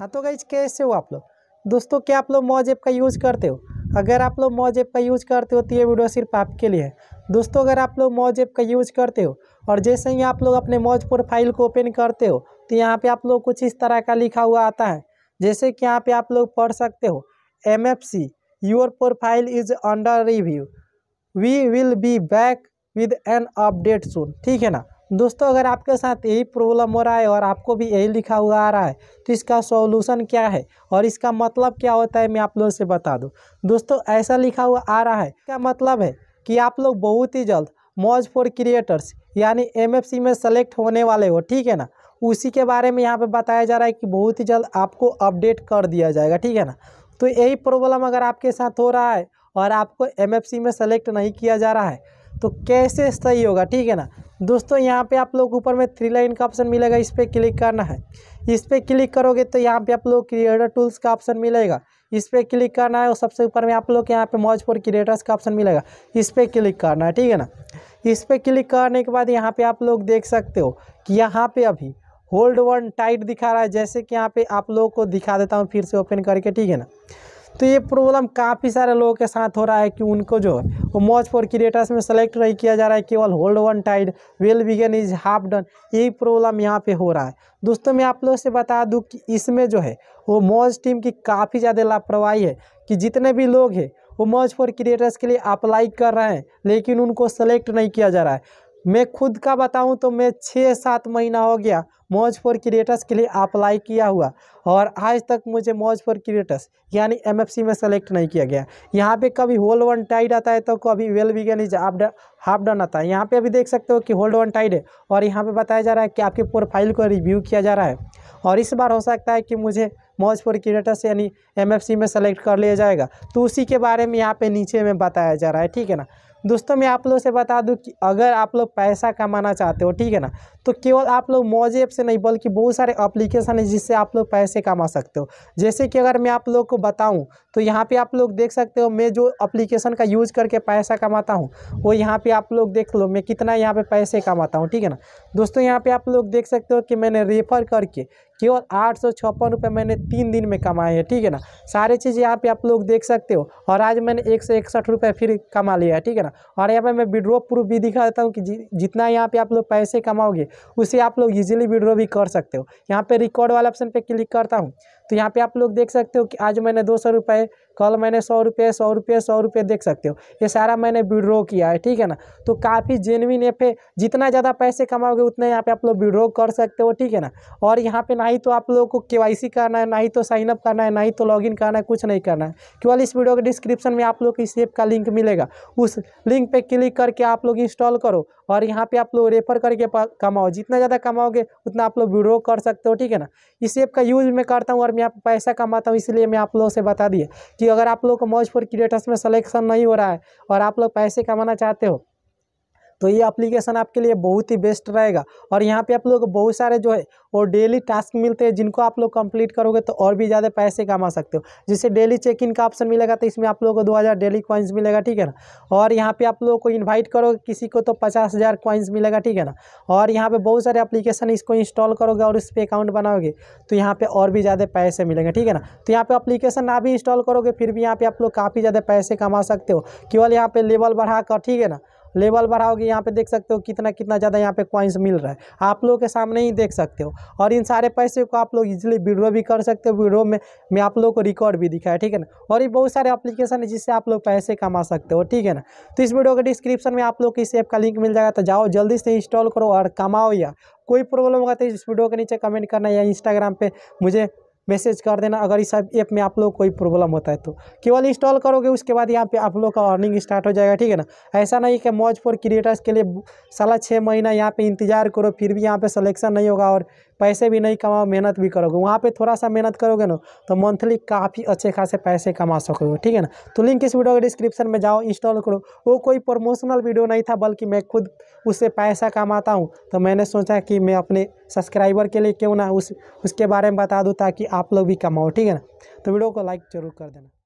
हाँ तो गाइज कैसे हो आप लोग दोस्तों क्या आप लोग मौज ऐप का यूज़ करते हो अगर आप लोग मौज ऐप का यूज़ करते हो तो ये वीडियो सिर्फ आपके लिए है दोस्तों अगर आप लोग मौज ऐप का यूज़ करते हो और जैसे ही आप लोग अपने मौज प्रोफाइल को ओपन करते हो तो यहाँ पे आप लोग कुछ इस तरह का लिखा हुआ आता है जैसे कि यहाँ पे आप लोग पढ़ सकते हो M F C your profile is under review we will be back with an update soon ठीक है ना दोस्तों अगर आपके साथ यही प्रॉब्लम हो रहा है और आपको भी यही लिखा हुआ आ रहा है तो इसका सॉल्यूशन क्या है और इसका मतलब क्या होता है मैं आप लोगों से बता दूँ दोस्तों ऐसा लिखा हुआ आ रहा है क्या मतलब है कि आप लोग बहुत ही जल्द मौज फॉर क्रिएटर्स यानी एम में सेलेक्ट होने वाले हो ठीक है ना उसी के बारे में यहाँ पर बताया जा रहा है कि बहुत ही जल्द आपको अपडेट कर दिया जाएगा ठीक है ना तो यही प्रॉब्लम अगर आपके साथ हो रहा है और आपको एम में सेलेक्ट नहीं किया जा रहा है तो कैसे सही होगा ठीक है ना दोस्तों यहाँ पे आप लोग ऊपर में थ्री लाइन का ऑप्शन मिलेगा इस पर क्लिक करना है इस पर क्लिक करोगे तो यहाँ पे आप लोग क्रिएटर टूल्स का ऑप्शन मिलेगा इस पर क्लिक करना है और सबसे ऊपर में आप लोग के यहाँ पे मौज पर क्रिएटर्स का ऑप्शन मिलेगा इस पर क्लिक करना है ठीक है ना इस पर क्लिक करने के बाद यहाँ पे आप लोग देख सकते हो कि यहाँ पर अभी होल्ड वन टाइट दिखा रहा है जैसे कि यहाँ पर आप लोग को दिखा देता हूँ फिर से ओपन करके ठीक है ना तो ये प्रॉब्लम काफ़ी सारे लोगों के साथ हो रहा है कि उनको जो है वो मौज फॉर क्रिएटर्स में सेलेक्ट नहीं किया जा रहा है केवल hold one tide well begun is half done यही प्रॉब्लम यहाँ पे हो रहा है दोस्तों मैं आप लोगों से बता दूँ कि इसमें जो है वो मॉज टीम की काफ़ी ज़्यादा लापरवाही है कि जितने भी लोग हैं वो मॉज फॉर क्रिएटर्स के लिए अप्लाई कर रहे हैं लेकिन उनको सेलेक्ट नहीं किया जा रहा है मैं खुद का बताऊं तो मैं छः सात महीना हो गया मौज फॉर क्रिएटर्स के लिए अप्लाई किया हुआ और आज तक मुझे मौज फॉर क्रिएटर्स यानी एमएफसी में सेलेक्ट नहीं किया गया यहाँ पे कभी होल्ड वन टाइड आता है तो कभी वेल बिगन इज आप हाफ डन आता है यहाँ पे अभी देख सकते हो कि होल्ड वन टाइड है और यहाँ पे बताया जा रहा है कि आपके प्रोफाइल को रिव्यू किया जा रहा है और इस बार हो सकता है कि मुझे मौजपुर क्रिएटर्स यानी एमएफसी में सेलेक्ट कर लिया जाएगा तो उसी के बारे में यहाँ पे नीचे में बताया जा रहा है ठीक है ना दोस्तों मैं आप लोग से बता दूं कि अगर आप लोग पैसा कमाना चाहते हो ठीक है ना तो केवल आप लोग मौज ऐप से नहीं बल्कि बहुत सारे अप्लीकेशन है जिससे आप लोग पैसे कमा सकते हो जैसे कि अगर मैं आप लोग को बताऊँ तो यहाँ पर आप लोग देख सकते हो मैं जो अप्लीकेशन का यूज़ करके पैसा कमाता हूँ वो यहाँ पर आप लोग देख लो मैं कितना यहाँ पर पैसे कमाता हूँ ठीक है ना दोस्तों यहाँ पर आप लोग देख सकते हो कि मैंने रेफर करके केवल आठ सौ छप्पन रुपये मैंने तीन दिन में कमाए हैं ठीक है ना सारे चीज़ यहाँ पे आप लोग देख सकते हो और आज मैंने एक सौ इकसठ रुपये फिर कमा लिया है ठीक है ना और यहाँ पे मैं विड्रो प्रूफ भी दिखा देता हूँ कि जि, जितना यहाँ पे आप लोग पैसे कमाओगे उसे आप लोग इजीली विड्रॉ भी कर सकते हो यहाँ पे रिकॉर्ड वाला ऑप्शन पे क्लिक करता हूँ तो यहाँ पे आप लोग देख सकते हो कि आज मैंने दो सौ रुपये कल मैंने सौ रुपये सौ रुपये सौ रुपये देख सकते हो ये सारा मैंने विड्रो किया है ठीक है ना तो काफ़ी जेनविन ऐप है जितना ज़्यादा पैसे कमाओगे उतना यहाँ पे आप लोग विड्रो कर सकते हो ठीक है ना और यहाँ पे ना ही तो आप लोगों को के करना है ना ही तो साइनअप करना है ना ही तो इन करना है कुछ नहीं करना है केवल इस वीडियो के डिस्क्रिप्शन में आप लोग को इस ऐप का लिंक मिलेगा उस लिंक पर क्लिक करके आप लोग इंस्टॉल करो और यहाँ पे आप लोग रेफर करके कमाओ जितना ज़्यादा कमाओगे उतना आप लोग विड्रो कर सकते हो ठीक है ना इस ऐप का यूज़ मैं करता हूँ और मैं आप पैसा कमाता हूँ इसलिए मैं आप लोगों से बता दिया कि अगर आप लोग को मौजपुर क्रिएटर्स में सलेक्शन नहीं हो रहा है और आप लोग पैसे कमाना चाहते हो तो ये एप्लीकेशन आपके लिए बहुत ही बेस्ट रहेगा और यहाँ पे आप लोग बहुत सारे जो है वो डेली टास्क मिलते हैं जिनको आप लोग कंप्लीट करोगे तो और भी ज़्यादा पैसे कमा सकते हो जैसे डेली चेक इन का ऑप्शन मिलेगा तो इसमें आप लोगों को 2000 डेली कॉइन्स मिलेगा ठीक है ना और यहाँ पे आप लोगों को इन्वाइट करोगे किसी को तो पचास हज़ार कॉइन्स मिलेगा ठीक है ना और यहाँ पर बहुत सारे अप्लीकेशन इसको इंस्टॉल करोगे और इस पर अकाउंट बनाओगे तो यहाँ पर और भी ज़्यादा पैसे मिलेंगे ठीक है ना तो यहाँ पर अप्लीकेशन ना भी इंस्टॉल करोगे फिर भी यहाँ पर आप लोग काफ़ी ज़्यादा पैसे कमा सकते हो केवल यहाँ पर लेवल बढ़ाकर ठीक है ना लेवल बढ़ाओगे यहाँ पे देख सकते हो कितना कितना ज़्यादा यहाँ पे कॉइन्स मिल रहा है आप लोगों के सामने ही देख सकते हो और इन सारे पैसे को आप लोग इजिली विड्रो भी कर सकते हो विड्रो में मैं आप लोग को रिकॉर्ड भी दिखाया ठीक है ना और ये बहुत सारे अप्लीकेशन है जिससे आप लोग पैसे कमा सकते हो ठीक है ना तो इस वीडियो के डिस्क्रिप्शन में आप लोग इस ऐप का लिंक मिल जाएगा तो जाओ जल्दी से इंस्टॉल करो और कमाओ या कोई प्रॉब्लम होगा तो इस वीडियो के नीचे कमेंट करना या इंस्टाग्राम पर मुझे मैसेज कर देना अगर इस ऐप में आप लोग कोई प्रॉब्लम होता है तो केवल इंस्टॉल करोगे उसके बाद यहाँ पे आप लोग का अर्निंग स्टार्ट हो जाएगा ठीक है ना ऐसा नहीं कि मौज फॉर क्रिएटर्स के लिए साला छः महीना यहाँ पर इंतजार करो फिर भी यहाँ पर सलेक्शन नहीं होगा और पैसे भी नहीं कमाओ मेहनत भी करोगे वहाँ पे थोड़ा सा मेहनत करोगे ना तो मंथली काफ़ी अच्छे खासे पैसे कमा सकोगे ठीक है ना तो लिंक इस वीडियो के डिस्क्रिप्शन में जाओ इंस्टॉल करो वो कोई प्रमोशनल वीडियो नहीं था बल्कि मैं खुद उससे पैसा कमाता हूँ तो मैंने सोचा कि मैं अपने सब्सक्राइबर के लिए क्यों ना उस उसके बारे में बता दूँ ताकि आप लोग भी कमाओ ठीक है ना तो वीडियो को लाइक ज़रूर कर देना